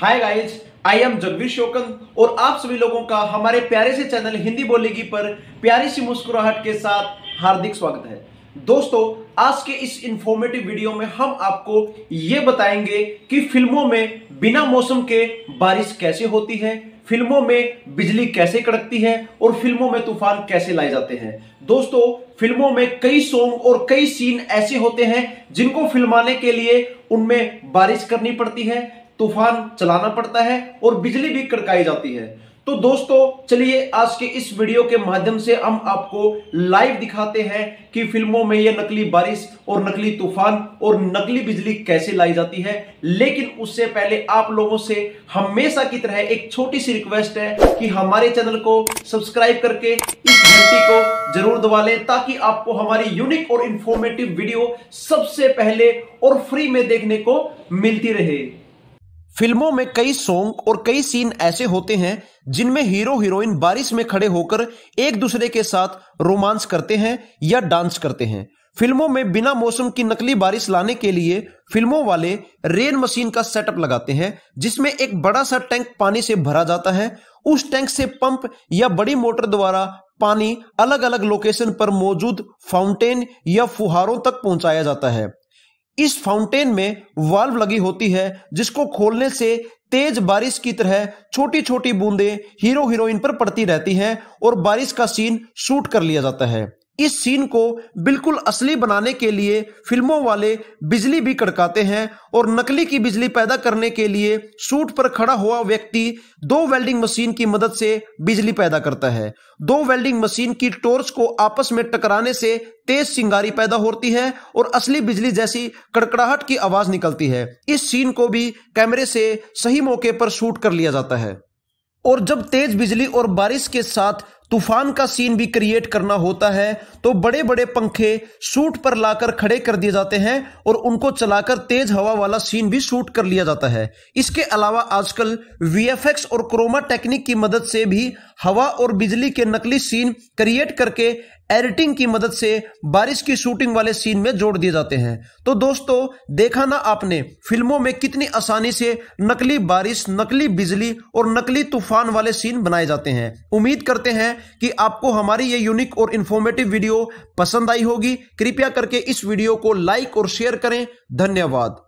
hi guys I am Jagveer Shokan और आप सभी लोगों का हमारे प्यारे से चैनल हिंदी बोलेगी पर प्यारी सी मुस्कुराहट के साथ हार्दिक स्वागत है दोस्तों आज के इस इंफॉर्मेटिव वीडियो में हम आपको ये बताएंगे कि फिल्मों में बिना मौसम के बारिश कैसे होती है फिल्मों में बिजली कैसे कड़कती है और फिल्मों में तूफान कैसे लाए जाते हैं दोस्तों फिल्मों में कई सॉन्ग और कई सीन ऐसे होते हैं जिनको फिल्माने के लिए उनमें बारिश करनी पड़ती है तूफान चलाना पड़ता है और बिजली भी कड़काई जाती है तो दोस्तों चलिए आज के इस वीडियो के माध्यम से हम आपको लाइव दिखाते हैं कि फिल्मों में यह नकली बारिश और नकली तूफान और नकली बिजली कैसे लाई जाती है लेकिन उससे पहले आप लोगों से हमेशा की तरह एक छोटी सी रिक्वेस्ट है कि हमारे चैनल को सब्सक्राइब करके इस घंटी को जरूर दबा लें ताकि आपको हमारी यूनिक और इंफॉर्मेटिव वीडियो सबसे पहले और फ्री में देखने को मिलती रहे फिल्मों में कई सॉन्ग और कई सीन ऐसे होते हैं जिनमें हीरो हीरोइन बारिश में खड़े होकर एक दूसरे के साथ रोमांस करते हैं या डांस करते हैं फिल्मों में बिना मौसम की नकली बारिश लाने के लिए फिल्मों वाले रेन मशीन का सेटअप लगाते हैं जिसमें एक बड़ा सा टैंक पानी से भरा जाता है उस टैंक से पंप या बड़ी मोटर द्वारा पानी अलग अलग लोकेशन पर मौजूद फाउंटेन या फुहारों तक पहुंचाया जाता है इस फाउंटेन में वाल्व लगी होती है जिसको खोलने से तेज बारिश की तरह छोटी छोटी बूंदें हीरो हीरोइन पर पड़ती रहती हैं और बारिश का सीन शूट कर लिया जाता है इस सीन को बिल्कुल असली बनाने के लिए फिल्मों वाले बिजली भी कड़काते हैं और नकली की बिजली पैदा करने के लिए सूट पर खड़ा हुआ व्यक्ति दो वेल्डिंग मशीन की मदद से बिजली पैदा करता है दो वेल्डिंग मशीन की टोर्च को आपस में टकराने से तेज सिंगारी पैदा होती है और असली बिजली जैसी कड़कड़ाहट की आवाज निकलती है इस सीन को भी कैमरे से सही मौके पर शूट कर लिया जाता है और जब तेज बिजली और बारिश के साथ तूफान का सीन भी क्रिएट करना होता है तो बड़े बड़े पंखे सूट पर लाकर खड़े कर दिए जाते हैं और उनको चलाकर तेज हवा वाला सीन भी शूट कर लिया जाता है इसके अलावा आजकल वीएफएक्स और क्रोमा टेक्निक की मदद से भी हवा और बिजली के नकली सीन क्रिएट करके एडिटिंग की मदद से बारिश की शूटिंग वाले सीन में जोड़ दिए जाते हैं तो दोस्तों देखा ना आपने फिल्मों में कितनी आसानी से नकली बारिश नकली बिजली और नकली तूफान वाले सीन बनाए जाते हैं उम्मीद करते हैं कि आपको हमारी ये यूनिक और इन्फॉर्मेटिव वीडियो पसंद आई होगी कृपया करके इस वीडियो को लाइक और शेयर करें धन्यवाद